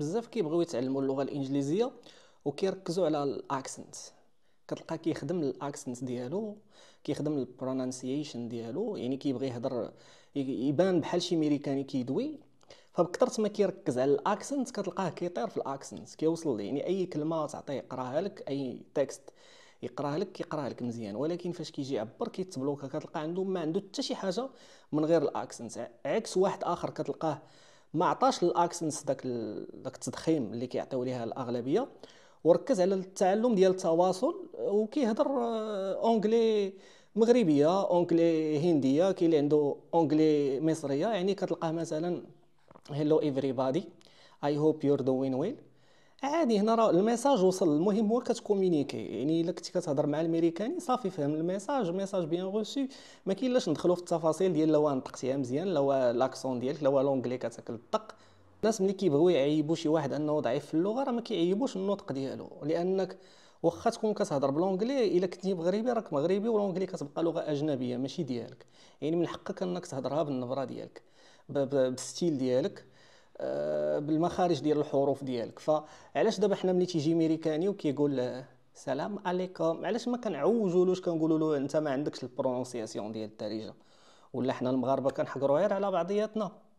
بزاف كيبغيو يتعلموا اللغه الانجليزيه وكيركزوا على الاكسنت كتلقى كيخدم الاكسنت ديالو كيخدم البرونانسيشن ديالو يعني كيبغي يهضر يبان بحال شي ميريكاني كيدوي فبكثرت ما كيركز على الاكسنت كتلقاه كيطير في الاكسنت كيوصل يعني اي كلمه تعطيه يقراها لك اي تكست يقراها لك يقراها لك مزيان ولكن فاش كيجي يعبر كيتبلوكا كتلقى عنده ما عنده حتى شي حاجه من غير الاكسنت عكس واحد اخر كتلقاه ما عطاش الاكسنس داك داك التضخيم اللي كيعطيو ليها الاغلبيه وركز على التعلم ديال التواصل وكيهضر آه، اونغلي مغربيه اونغلي هنديه كاين اللي عنده اونغلي مصريه يعني كتلقاه مثلا هيلو ايفري بادي اي هوب يور دوين ويل عادي هنا راه الميساج وصل المهم هو كتكومينيكي يعني الا كنتي كتهضر مع الميريكاني صافي فهم الميساج ميساج بيان روسي ما كاينلاش ندخلو في التفاصيل ديال لو نطقتيها مزيان لو لاكسون ديالك لو لونجلي كتاكل الطق الناس ملي كيبغيو يعيبوا شي واحد انه ضعيف في اللغه راه ما كيعيبوش النطق ديالو لانك واخا تكون كتهضر بلونجلي الا كنتي مغربي راك مغربي والونجلي كتبقى لغه اجنبيه ماشي ديالك يعني من حقك انك تهضرها بالنبره ديالك بالستيل ديالك آه، بالمخارج ديال الحروف ديالك فعلاش دابا حنا ملي تيجي ميريكاني وكيقول آه، سلام عليكم علاش ما كنعوجولوش كنقولوا له انت ما عندكش البرونسياسيون ديال الدارجه ولا حنا المغاربه كنحقروا غير على بعضياتنا